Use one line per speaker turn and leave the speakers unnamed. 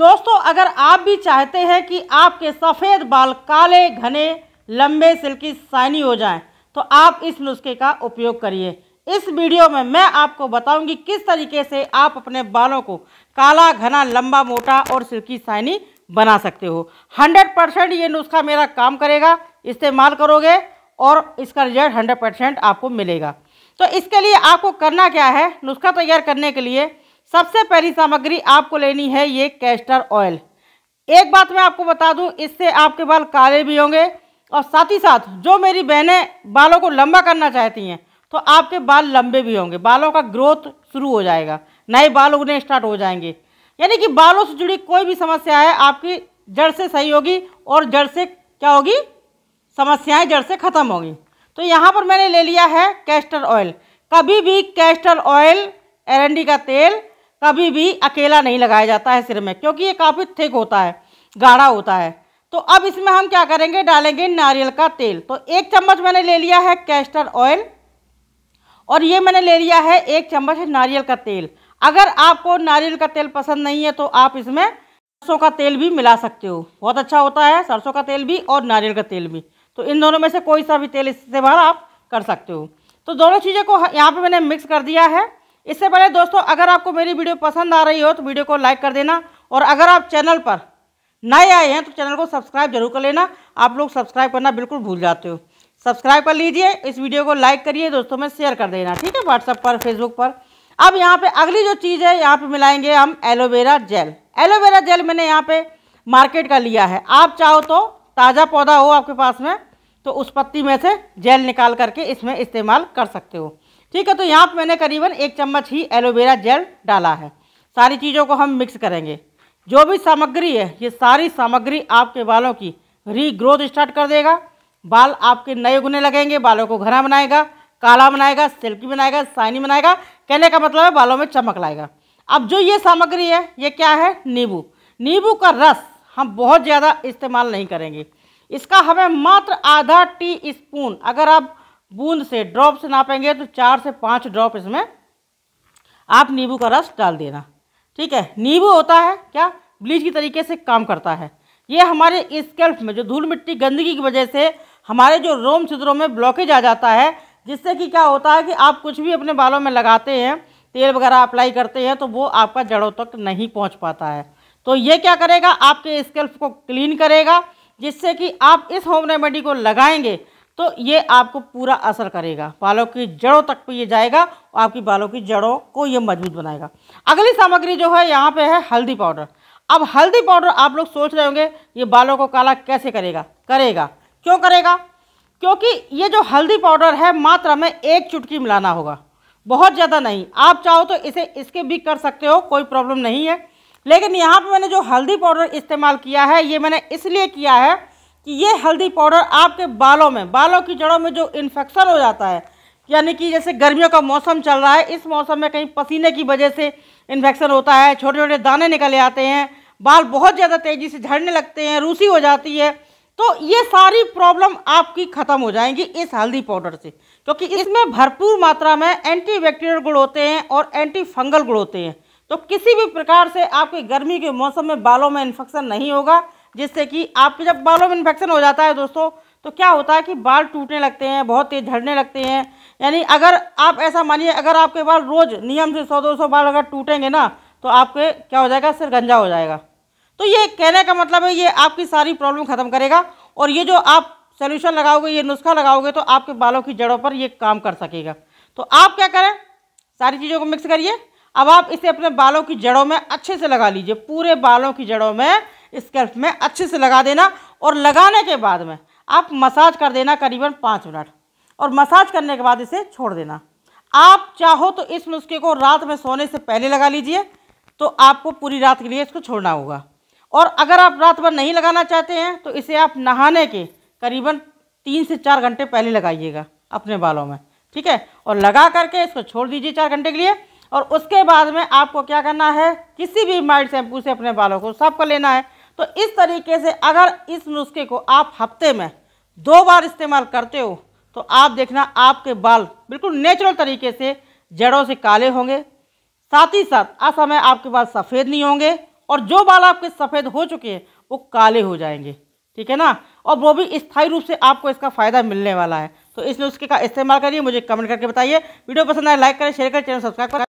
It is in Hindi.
दोस्तों अगर आप भी चाहते हैं कि आपके सफ़ेद बाल काले घने लंबे सिल्की साइनी हो जाएं, तो आप इस नुस्खे का उपयोग करिए इस वीडियो में मैं आपको बताऊंगी किस तरीके से आप अपने बालों को काला घना लंबा मोटा और सिल्की साइनी बना सकते हो 100 परसेंट ये नुस्खा मेरा काम करेगा इस्तेमाल करोगे और इसका रिजल्ट हंड्रेड परसेंट आपको मिलेगा तो इसके लिए आपको करना क्या है नुस्खा तैयार करने के लिए सबसे पहली सामग्री आपको लेनी है ये कैस्टर ऑयल एक बात मैं आपको बता दूं इससे आपके बाल काले भी होंगे और साथ ही साथ जो मेरी बहनें बालों को लंबा करना चाहती हैं तो आपके बाल लंबे भी होंगे बालों का ग्रोथ शुरू हो जाएगा नए बाल उगने स्टार्ट हो जाएंगे यानी कि बालों से जुड़ी कोई भी समस्या है आपकी जड़ से सही होगी और जड़ से क्या होगी समस्याएं जड़ से ख़त्म होगी तो यहाँ पर मैंने ले लिया है कैस्टर ऑयल कभी भी कैस्टर ऑयल एरंडी का तेल कभी भी अकेला नहीं लगाया जाता है सिर में क्योंकि ये काफ़ी थिक होता है गाढ़ा होता है तो अब इसमें हम क्या करेंगे डालेंगे नारियल का तेल तो एक चम्मच मैंने ले लिया है कैस्टर ऑयल और ये मैंने ले लिया है एक चम्मच नारियल का तेल अगर आपको नारियल का तेल पसंद नहीं है तो आप इसमें सरसों का तेल भी मिला सकते हो बहुत अच्छा होता है सरसों का तेल भी और नारियल का तेल भी तो इन दोनों में से कोई सा भी तेल इस्तेमाल आप कर सकते हो तो दोनों चीज़ों को यहाँ पे मैंने मिक्स कर दिया है इससे पहले दोस्तों अगर आपको मेरी वीडियो पसंद आ रही हो तो वीडियो को लाइक कर देना और अगर आप चैनल पर नए आए हैं तो चैनल को सब्सक्राइब जरूर कर लेना आप लोग सब्सक्राइब करना बिल्कुल भूल जाते हो सब्सक्राइब कर लीजिए इस वीडियो को लाइक करिए दोस्तों में शेयर कर देना ठीक है व्हाट्सअप पर फेसबुक पर अब यहाँ पे अगली जो चीज़ है यहाँ पे मिलाएंगे हम एलोवेरा जेल एलोवेरा जेल मैंने यहाँ पे मार्केट का लिया है आप चाहो तो ताज़ा पौधा हो आपके पास में तो उस पत्ती में से जेल निकाल करके इसमें इस्तेमाल कर सकते हो ठीक है तो यहाँ पर मैंने करीबन एक चम्मच ही एलोवेरा जेल डाला है सारी चीज़ों को हम मिक्स करेंगे जो भी सामग्री है ये सारी सामग्री आपके बालों की री ग्रोथ स्टार्ट कर देगा बाल आपके नए गुने लगेंगे बालों को घना बनाएगा काला बनाएगा सिल्की बनाएगा साइनी बनाएगा कहने का मतलब है बालों में चमक लाएगा अब जो ये सामग्री है ये क्या है नींबू नींबू का रस हम बहुत ज़्यादा इस्तेमाल नहीं करेंगे इसका हमें मात्र आधा टी स्पून अगर आप बूंद से ड्रॉप से नापेंगे तो चार से पाँच ड्रॉप इसमें आप नींबू का रस डाल देना ठीक है नींबू होता है क्या ब्लीच की तरीके से काम करता है ये हमारे स्केल्प में जो धूल मिट्टी गंदगी की वजह से हमारे जो रोम छिद्रों में ब्लॉकेज आ जाता है जिससे कि क्या होता है कि आप कुछ भी अपने बालों में लगाते हैं तेल वगैरह अप्लाई करते हैं तो वो आपका जड़ों तक नहीं पहुंच पाता है तो ये क्या करेगा आपके स्केल्प को क्लीन करेगा जिससे कि आप इस होम रेमेडी को लगाएंगे तो ये आपको पूरा असर करेगा बालों की जड़ों तक पे ये जाएगा और आपकी बालों की जड़ों को ये मजबूत बनाएगा अगली सामग्री जो है यहाँ पे है हल्दी पाउडर अब हल्दी पाउडर आप लोग सोच रहे होंगे ये बालों को काला कैसे करेगा करेगा क्यों करेगा क्योंकि ये जो हल्दी पाउडर है मात्रा में एक चुटकी मिलाना होगा बहुत ज़्यादा नहीं आप चाहो तो इसे इसके भी कर सकते हो कोई प्रॉब्लम नहीं है लेकिन यहाँ पर मैंने जो हल्दी पाउडर इस्तेमाल किया है ये मैंने इसलिए किया है कि ये हल्दी पाउडर आपके बालों में बालों की जड़ों में जो इन्फेक्शन हो जाता है यानी कि जैसे गर्मियों का मौसम चल रहा है इस मौसम में कहीं पसीने की वजह से इन्फेक्शन होता है छोटे छोटे दाने निकले आते हैं बाल बहुत ज़्यादा तेज़ी से झड़ने लगते हैं रूसी हो जाती है तो ये सारी प्रॉब्लम आपकी ख़त्म हो जाएंगी इस हल्दी पाउडर से क्योंकि इसमें भरपूर मात्रा में एंटी बैक्टीरियल गुड़ होते हैं और एंटी फंगल गुड़ होते हैं तो किसी भी प्रकार से आपके गर्मी के मौसम में बालों में इन्फेक्शन नहीं होगा जिससे कि आपके जब बालों में इन्फेक्शन हो जाता है दोस्तों तो क्या होता है कि बाल टूटने लगते हैं बहुत तेज़ झड़ने लगते हैं यानी अगर आप ऐसा मानिए अगर आपके बाल रोज़ नियम से सौ दो सौ बाल अगर टूटेंगे ना तो आपके क्या हो जाएगा सिर गंजा हो जाएगा तो ये कहने का मतलब है ये आपकी सारी प्रॉब्लम ख़त्म करेगा और ये जो आप सोल्यूशन लगाओगे ये नुस्खा लगाओगे तो आपके बालों की जड़ों पर ये काम कर सकेगा तो आप क्या करें सारी चीज़ों को मिक्स करिए अब आप इसे अपने बालों की जड़ों में अच्छे से लगा लीजिए पूरे बालों की जड़ों में स्कैल्प में अच्छे से लगा देना और लगाने के बाद में आप मसाज कर देना करीबन पाँच मिनट और मसाज करने के बाद इसे छोड़ देना आप चाहो तो इस नुस्खे को रात में सोने से पहले लगा लीजिए तो आपको पूरी रात के लिए इसको छोड़ना होगा और अगर आप रात भर नहीं लगाना चाहते हैं तो इसे आप नहाने के करीबन तीन से चार घंटे पहले लगाइएगा अपने बालों में ठीक है और लगा करके इसको छोड़ दीजिए चार घंटे के लिए और उसके बाद में आपको क्या करना है किसी भी माइल्ड शैम्पू से अपने बालों को साफ कर लेना है तो इस तरीके से अगर इस नुस्खे को आप हफ्ते में दो बार इस्तेमाल करते हो तो आप देखना आपके बाल बिल्कुल नेचुरल तरीके से जड़ों से काले होंगे साथ ही साथ असमय आपके बाल सफ़ेद नहीं होंगे और जो बाल आपके सफ़ेद हो चुके हैं वो काले हो जाएंगे ठीक है ना और वो भी स्थायी रूप से आपको इसका फ़ायदा मिलने वाला है तो इस नुस्खे का इस्तेमाल करिए मुझे कमेंट करके बताइए वीडियो पसंद आए लाइक करें शेयर करें चैनल सब्सक्राइब करें